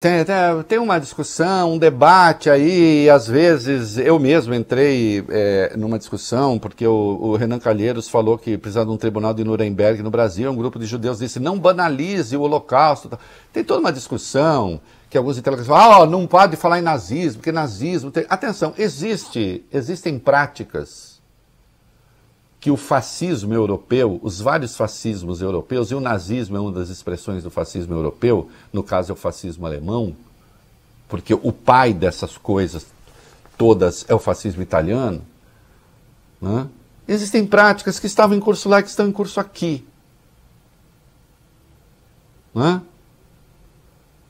Tem, tem, uma discussão, um debate aí, e às vezes eu mesmo entrei é, numa discussão, porque o, o, Renan Calheiros falou que precisava de um tribunal de Nuremberg no Brasil, um grupo de judeus disse, não banalize o holocausto. Tá. Tem toda uma discussão que alguns intelectuais falam, ah, não pode falar em nazismo, porque nazismo... Tem... Atenção, existe, existem práticas que o fascismo europeu, os vários fascismos europeus, e o nazismo é uma das expressões do fascismo europeu, no caso é o fascismo alemão, porque o pai dessas coisas todas é o fascismo italiano. Né? Existem práticas que estavam em curso lá e que estão em curso aqui. Né?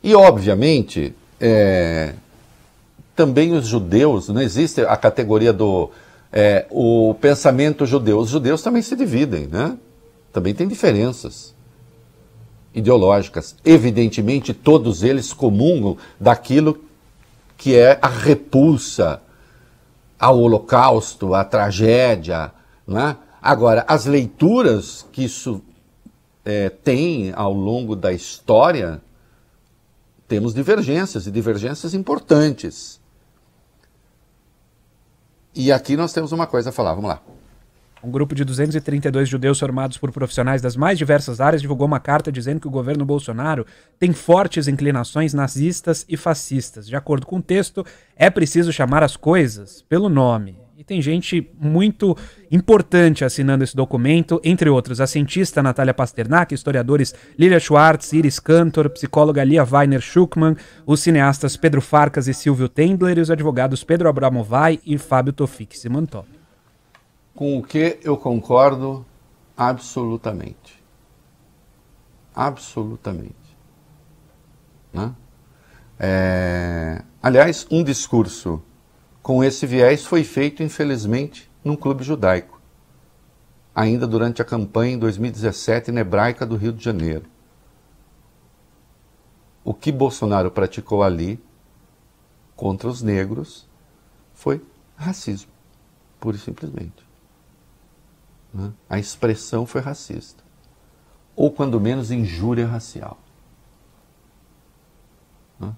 E, obviamente, é, também os judeus, não né? existe a categoria do, é, o pensamento judeu. Os judeus também se dividem, né? Também tem diferenças ideológicas. Evidentemente, todos eles comungam daquilo que é a repulsa ao holocausto, à tragédia. Né? Agora, as leituras que isso é, tem ao longo da história, temos divergências, e divergências importantes. E aqui nós temos uma coisa a falar, vamos lá. Um grupo de 232 judeus formados por profissionais das mais diversas áreas divulgou uma carta dizendo que o governo Bolsonaro tem fortes inclinações nazistas e fascistas. De acordo com o texto, é preciso chamar as coisas pelo nome. E tem gente muito importante assinando esse documento, entre outros a cientista Natália Pasternak, historiadores Lilia Schwartz, Iris Cantor, psicóloga Lia Weiner Schuckmann, os cineastas Pedro Farcas e Silvio Tendler e os advogados Pedro Abramovay e Fábio Tofik Simantov. Com o que eu concordo absolutamente. Absolutamente. Né? É... Aliás, um discurso com esse viés foi feito, infelizmente, num clube judaico, ainda durante a campanha em 2017 na Hebraica do Rio de Janeiro. O que Bolsonaro praticou ali contra os negros foi racismo, pura e simplesmente. Né? A expressão foi racista. Ou, quando menos, injúria racial. Né?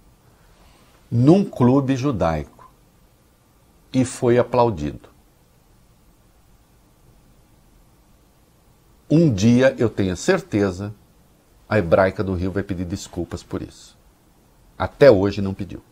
Num clube judaico e foi aplaudido. Um dia eu tenho certeza, a hebraica do Rio vai pedir desculpas por isso. Até hoje não pediu.